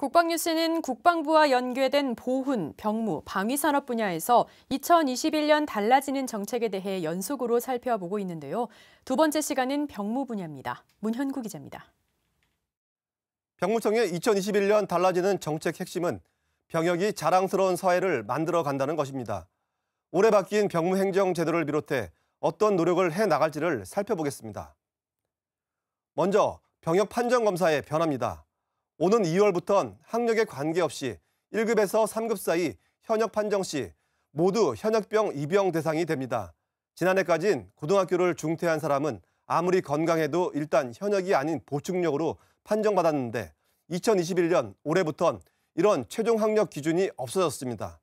국방뉴스는 국방부와 연계된 보훈, 병무, 방위산업 분야에서 2021년 달라지는 정책에 대해 연속으로 살펴보고 있는데요. 두 번째 시간은 병무 분야입니다. 문현구 기자입니다. 병무청의 2021년 달라지는 정책 핵심은 병역이 자랑스러운 사회를 만들어 간다는 것입니다. 올해 바뀐 병무 행정 제도를 비롯해 어떤 노력을 해 나갈지를 살펴보겠습니다. 먼저 병역 판정 검사의 변화입니다. 오는 2월부터는 학력에 관계없이 1급에서 3급 사이 현역 판정 시 모두 현역병 입영 대상이 됩니다. 지난해까진 고등학교를 중퇴한 사람은 아무리 건강해도 일단 현역이 아닌 보충력으로 판정받았는데 2021년 올해부턴 이런 최종 학력 기준이 없어졌습니다.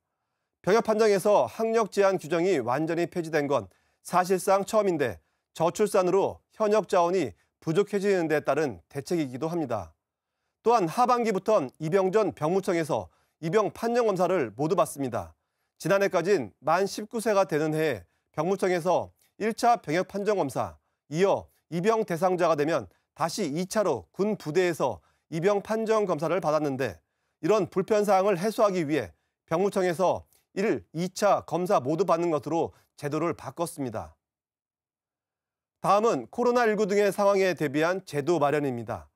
병역 판정에서 학력 제한 규정이 완전히 폐지된 건 사실상 처음인데 저출산으로 현역 자원이 부족해지는 데 따른 대책이기도 합니다. 또한 하반기부터는 이병전 병무청에서 이병 판정 검사를 모두 받습니다. 지난해까진 만 19세가 되는 해에 병무청에서 1차 병역 판정 검사, 이어 이병 대상자가 되면 다시 2차로 군 부대에서 이병 판정 검사를 받았는데 이런 불편 사항을 해소하기 위해 병무청에서 1, 2차 검사 모두 받는 것으로 제도를 바꿨습니다. 다음은 코로나19 등의 상황에 대비한 제도 마련입니다.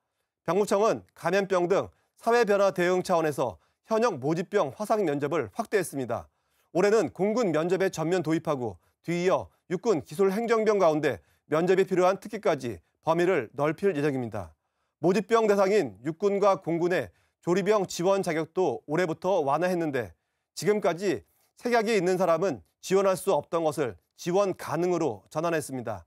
병무청은 감염병 등 사회 변화 대응 차원에서 현역 모집병 화상 면접을 확대했습니다. 올해는 공군 면접에 전면 도입하고 뒤이어 육군 기술 행정병 가운데 면접이 필요한 특기까지 범위를 넓힐 예정입니다. 모집병 대상인 육군과 공군의 조리병 지원 자격도 올해부터 완화했는데 지금까지 색약이 있는 사람은 지원할 수 없던 것을 지원 가능으로 전환했습니다.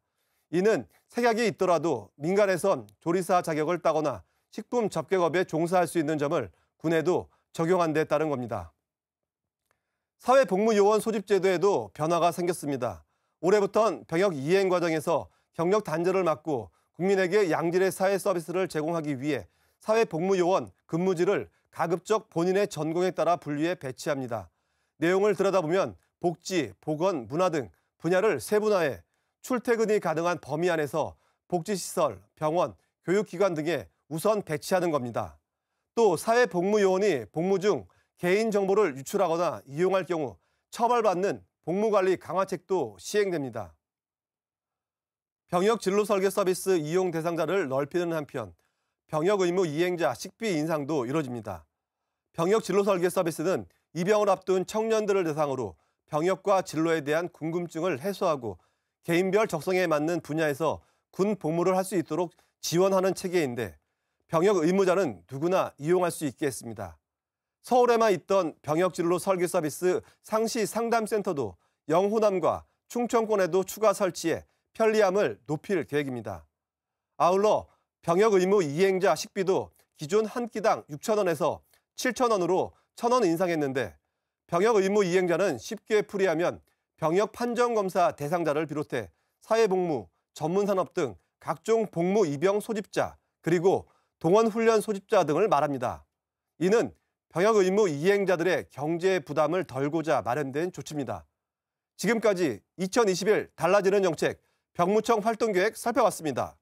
이는 색약이 있더라도 민간에선 조리사 자격을 따거나 식품 접객업에 종사할 수 있는 점을 군에도 적용한 데 따른 겁니다. 사회복무요원 소집제도에도 변화가 생겼습니다. 올해부턴 병역 이행 과정에서 경력 단절을 막고 국민에게 양질의 사회 서비스를 제공하기 위해 사회복무요원 근무지를 가급적 본인의 전공에 따라 분류해 배치합니다. 내용을 들여다보면 복지, 보건, 문화 등 분야를 세분화해 출퇴근이 가능한 범위 안에서 복지시설, 병원, 교육기관 등에 우선 배치하는 겁니다. 또 사회복무요원이 복무 중 개인정보를 유출하거나 이용할 경우 처벌받는 복무관리 강화책도 시행됩니다. 병역 진로 설계 서비스 이용 대상자를 넓히는 한편 병역 의무 이행자 식비 인상도 이뤄집니다. 병역 진로 설계 서비스는 입영을 앞둔 청년들을 대상으로 병역과 진로에 대한 궁금증을 해소하고 개인별 적성에 맞는 분야에서 군 복무를 할 수 있도록 지원하는 체계인데 병역 의무자는 누구나 이용할 수 있게 했습니다. 서울에만 있던 병역진로 설계 서비스 상시 상담센터도 영호남과 충청권에도 추가 설치해 편리함을 높일 계획입니다. 아울러 병역 의무 이행자 식비도 기존 한 끼당 6천원에서7천원으로1천원 인상했는데 병역 의무 이행자는 쉽게 풀이하면 병역 판정 검사 대상자를 비롯해 사회복무, 전문산업 등 각종 복무 입영 소집자 그리고 동원 훈련 소집자 등을 말합니다. 이는 병역 의무 이행자들의 경제 부담을 덜고자 마련된 조치입니다. 지금까지 2021 달라지는 정책 병무청 활동계획 살펴봤습니다.